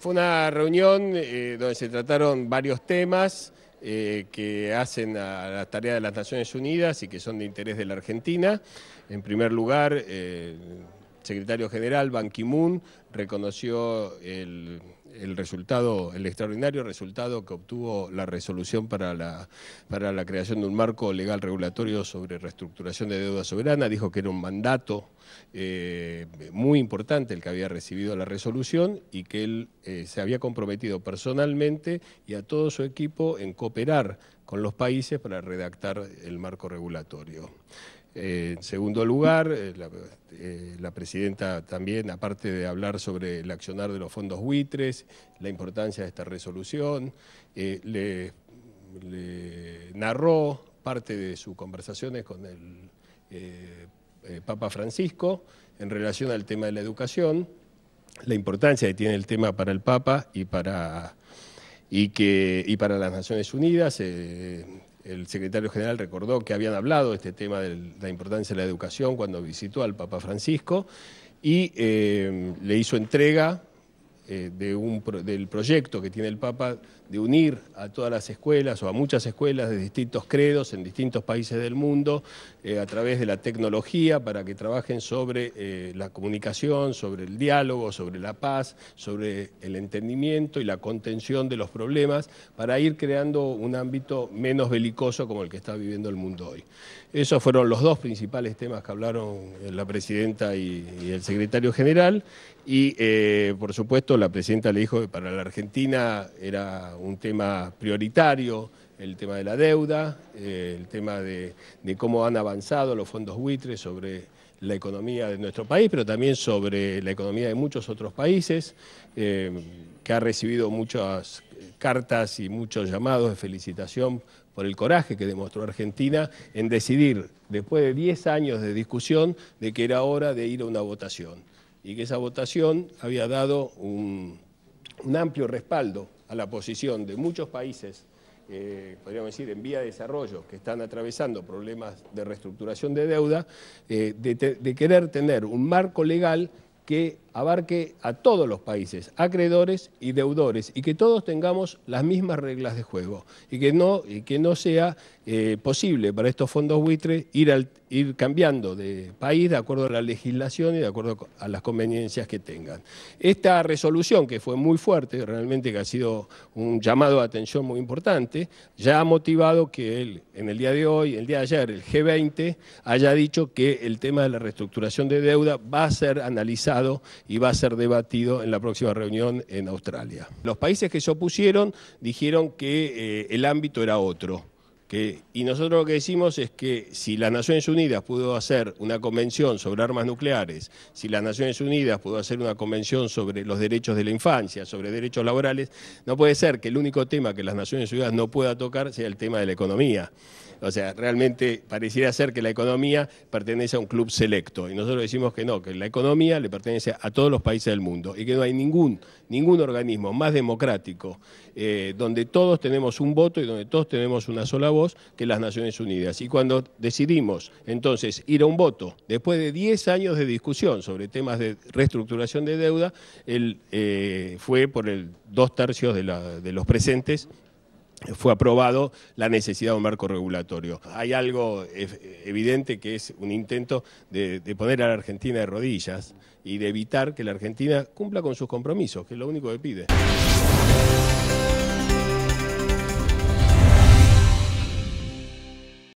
Fue una reunión eh, donde se trataron varios temas eh, que hacen a la tarea de las Naciones Unidas y que son de interés de la Argentina. En primer lugar, eh, secretario general Ban Ki-moon reconoció el, resultado, el extraordinario resultado que obtuvo la resolución para la, para la creación de un marco legal regulatorio sobre reestructuración de deuda soberana. Dijo que era un mandato eh, muy importante el que había recibido la resolución y que él eh, se había comprometido personalmente y a todo su equipo en cooperar con los países para redactar el marco regulatorio. Eh, en segundo lugar, eh, eh, la, presidenta también, aparte de hablar sobre el accionar de los fondos buitres, la importancia de esta resolución, le, narró parte de sus conversaciones con el Papa Francisco en relación al tema de la educación, la importancia que tiene el tema para el Papa y para, y que, y para las Naciones Unidas el secretario general recordó que habían hablado de este tema de la importancia de la educación cuando visitó al Papa Francisco y eh, le hizo entrega eh, del proyecto que tiene el Papa de unir a todas las escuelas o a muchas escuelas de distintos credos en distintos países del mundo eh, a través de la tecnología para que trabajen sobre eh, la comunicación, sobre el diálogo, sobre la paz, sobre el entendimiento y la contención de los problemas para ir creando un ámbito menos belicoso como el que está viviendo el mundo hoy. Esos fueron los dos principales temas que hablaron la presidenta y, y el secretario general y, por supuesto, la presidenta le dijo que para la Argentina era un tema prioritario, el tema de la deuda, eh, el tema de, cómo han avanzado los fondos buitres sobre la economía de nuestro país, pero también sobre la economía de muchos otros países, eh, que ha recibido muchas cartas y muchos llamados de felicitación por el coraje que demostró Argentina en decidir, después de 10 años de discusión, de que era hora de ir a una votación y que esa votación había dado un, amplio respaldo a la posición de muchos países, eh, podríamos decir, en vía de desarrollo, que están atravesando problemas de reestructuración de deuda, eh, de querer tener un marco legal que abarque a todos los países, acreedores y deudores, y que todos tengamos las mismas reglas de juego, y que no, que no sea eh, posible para estos fondos buitres ir, ir cambiando de país de acuerdo a la legislación y de acuerdo a las conveniencias que tengan. Esta resolución, que fue muy fuerte, realmente que ha sido un llamado de atención muy importante, ya ha motivado que él, en el día de hoy, el día de ayer, el G20, haya dicho que el tema de la reestructuración de deuda va a ser analizado y va a ser debatido en la próxima reunión en Australia. Los países que se opusieron dijeron que eh, el ámbito era otro. Que, y nosotros lo que decimos es que si las Naciones Unidas pudo hacer una convención sobre armas nucleares, si las Naciones Unidas pudo hacer una convención sobre los derechos de la infancia, sobre derechos laborales, no puede ser que el único tema que las Naciones Unidas no pueda tocar sea el tema de la economía. O sea, realmente pareciera ser que la economía pertenece a un club selecto. Y nosotros decimos que no, que la economía le pertenece a todos los países del mundo y que no hay ningún, ningún organismo más democrático eh, donde todos tenemos un voto y donde todos tenemos una sola voz que las Naciones Unidas. Y cuando decidimos entonces ir a un voto, después de 10 años de discusión sobre temas de reestructuración de deuda, eh, fue por el dos tercios de los presentes fue aprobado la necesidad de un marco regulatorio. Hay algo evidente que es un intento de, poner a la Argentina de rodillas y de evitar que la Argentina cumpla con sus compromisos, que es lo único que pide.